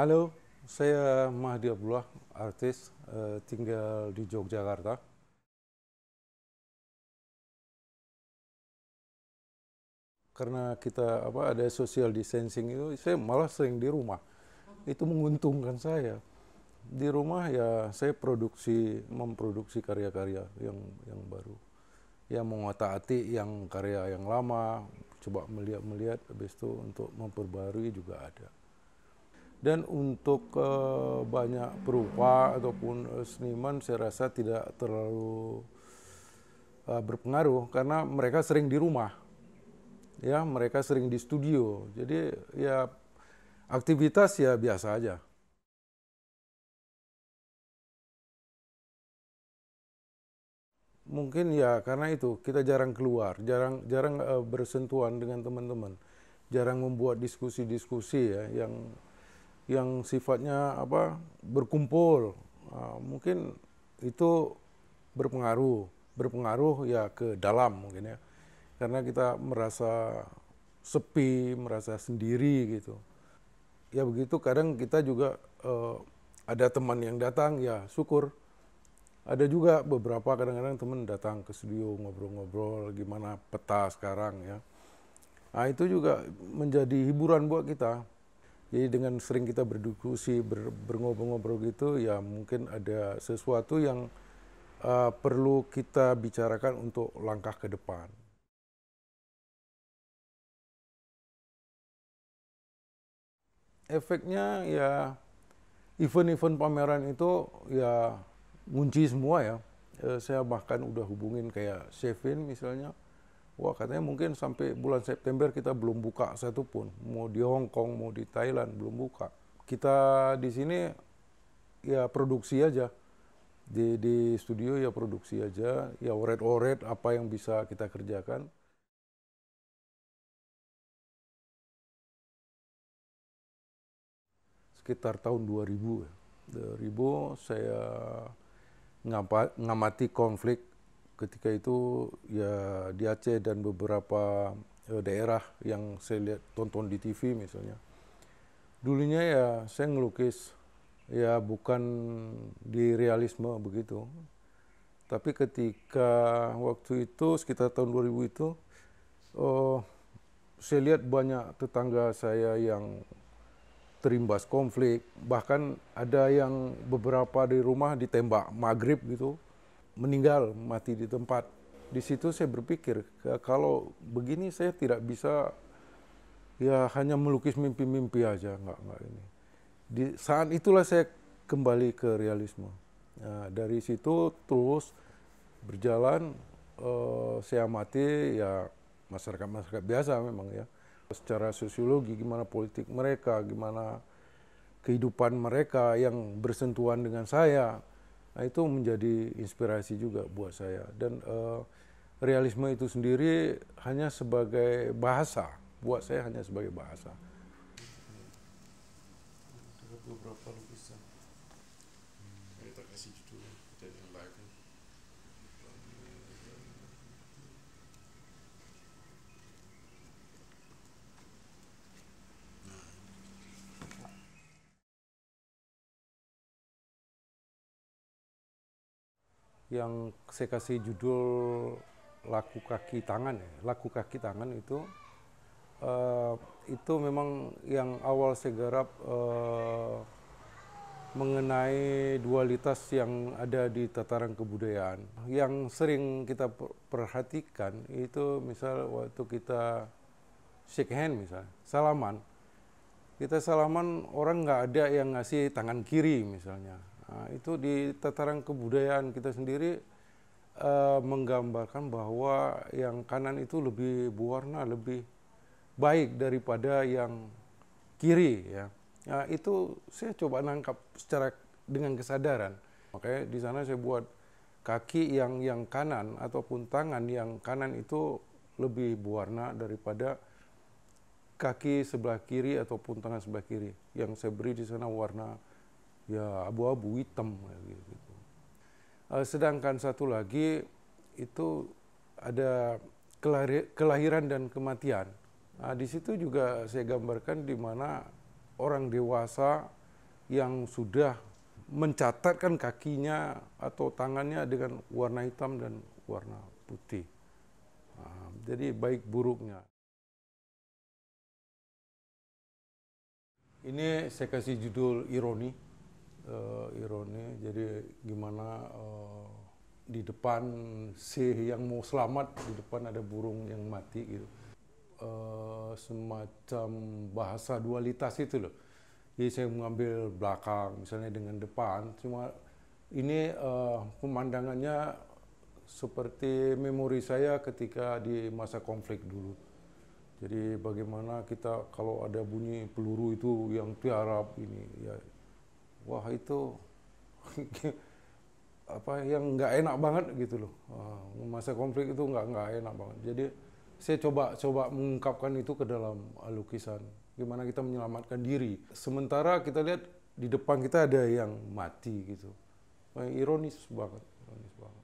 Halo, saya Mahdi Abdullah, artis, eh, tinggal di Yogyakarta. Karena kita apa ada social distancing itu, saya malah sering di rumah. Itu menguntungkan saya. Di rumah ya saya produksi, memproduksi karya-karya yang yang baru. Ya mengotak-atik yang karya yang lama, coba melihat-melihat, habis itu untuk memperbarui juga ada. Dan untuk uh, banyak perupa ataupun uh, seniman saya rasa tidak terlalu uh, berpengaruh karena mereka sering di rumah. Ya, mereka sering di studio. Jadi ya aktivitas ya biasa aja. Mungkin ya karena itu kita jarang keluar, jarang jarang uh, bersentuhan dengan teman-teman. Jarang membuat diskusi-diskusi ya yang yang sifatnya apa berkumpul uh, mungkin itu berpengaruh berpengaruh ya ke dalam mungkin ya karena kita merasa sepi merasa sendiri gitu ya begitu kadang kita juga uh, ada teman yang datang ya syukur ada juga beberapa kadang-kadang teman datang ke studio ngobrol-ngobrol gimana peta sekarang ya nah itu juga menjadi hiburan buat kita jadi dengan sering kita berdiskusi, ber, berngobrol-ngobrol gitu, ya mungkin ada sesuatu yang uh, perlu kita bicarakan untuk langkah ke depan. Efeknya ya event-event pameran itu ya ngunci semua ya. Eh, saya bahkan udah hubungin kayak Sevin misalnya, Wah katanya mungkin sampai bulan September kita belum buka satu pun. Mau di Hong Kong, mau di Thailand belum buka. Kita di sini ya produksi aja. Di, di studio ya produksi aja, ya oret-oret apa yang bisa kita kerjakan. Sekitar tahun 2000 ya. 2000 saya ngamati konflik ketika itu ya di Aceh dan beberapa uh, daerah yang saya lihat tonton di TV misalnya. Dulunya ya saya ngelukis ya bukan di realisme begitu. Tapi ketika waktu itu sekitar tahun 2000 itu oh, saya lihat banyak tetangga saya yang terimbas konflik, bahkan ada yang beberapa di rumah ditembak maghrib gitu meninggal mati di tempat. Di situ saya berpikir kalau begini saya tidak bisa ya hanya melukis mimpi-mimpi aja nggak nggak ini. Di saat itulah saya kembali ke realisme. Nah, dari situ terus berjalan uh, saya amati ya masyarakat-masyarakat biasa memang ya. Secara sosiologi gimana politik mereka, gimana kehidupan mereka yang bersentuhan dengan saya Nah, itu menjadi inspirasi juga buat saya dan uh, realisme itu sendiri hanya sebagai bahasa buat saya hanya sebagai bahasa. Beberapa lukisan. yang saya kasih judul laku kaki tangan ya laku kaki tangan itu uh, itu memang yang awal saya garap uh, mengenai dualitas yang ada di tataran kebudayaan yang sering kita perhatikan itu misal waktu kita shake hand misalnya salaman kita salaman orang nggak ada yang ngasih tangan kiri misalnya Nah, itu di tataran kebudayaan kita sendiri eh, menggambarkan bahwa yang kanan itu lebih berwarna, lebih baik daripada yang kiri ya. Nah, itu saya coba nangkap secara dengan kesadaran. Makanya di sana saya buat kaki yang yang kanan ataupun tangan yang kanan itu lebih berwarna daripada kaki sebelah kiri ataupun tangan sebelah kiri yang saya beri di sana warna ya abu-abu hitam gitu. Uh, sedangkan satu lagi itu ada kelahir kelahiran dan kematian. Nah, di situ juga saya gambarkan di mana orang dewasa yang sudah mencatatkan kakinya atau tangannya dengan warna hitam dan warna putih. Nah, jadi baik buruknya. Ini saya kasih judul ironi uh, ironi. Jadi gimana uh, di depan si yang mau selamat di depan ada burung yang mati gitu. Uh, semacam bahasa dualitas itu loh. Jadi saya mengambil belakang misalnya dengan depan. Cuma ini uh, pemandangannya seperti memori saya ketika di masa konflik dulu. Jadi bagaimana kita kalau ada bunyi peluru itu yang tiarap ini ya wah itu apa yang nggak enak banget gitu loh masa konflik itu nggak nggak enak banget jadi saya coba coba mengungkapkan itu ke dalam lukisan gimana kita menyelamatkan diri sementara kita lihat di depan kita ada yang mati gitu ironis banget ironis banget